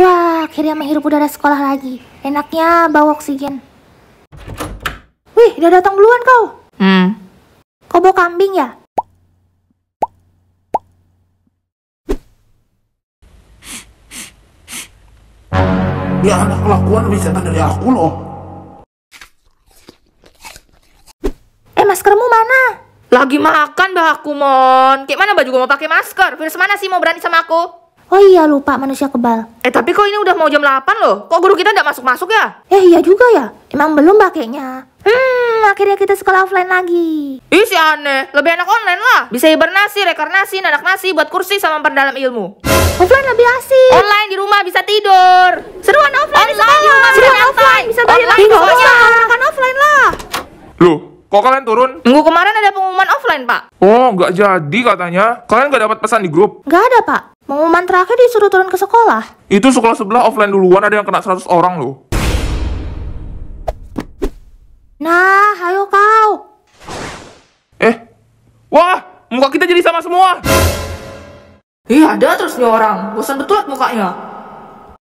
Wah, akhirnya menghirup udara sekolah lagi. Enaknya bawa oksigen. Wih, udah datang duluan kau. Hmm. Kau bawa kambing ya? Ya, kelakuan lebih setan dari aku loh. Eh, maskermu mana? Lagi makan, Bah mon. Kayak mana baju gue mau pakai masker? Virus mana sih mau berani sama aku? Oh iya lupa manusia kebal. Eh tapi kok ini udah mau jam 8 loh? Kok guru kita nggak masuk-masuk ya? Eh iya juga ya. Emang belum pakainya Hmm, akhirnya kita sekolah offline lagi. Ih si aneh, lebih enak online lah. Bisa hibernasi, rekarnasi, nanak nasi, buat kursi sama perdalam ilmu. Offline lebih asik. Online di rumah bisa tidur. Seruan offline, online. di sekolah. Di rumah Seruan offline, bisa tidur lagi pokoknya. Kan offline lah. Loh, Kok kalian turun? Minggu kemarin ada pengumuman offline, Pak. Oh, nggak jadi katanya. Kalian nggak dapat pesan di grup? Nggak ada, Pak mantra terakhir disuruh turun ke sekolah. Itu sekolah sebelah offline duluan ada yang kena 100 orang loh. Nah, ayo kau. Eh, wah, muka kita jadi sama semua. Iya, ada terus nih orang. Bosan betul mukanya.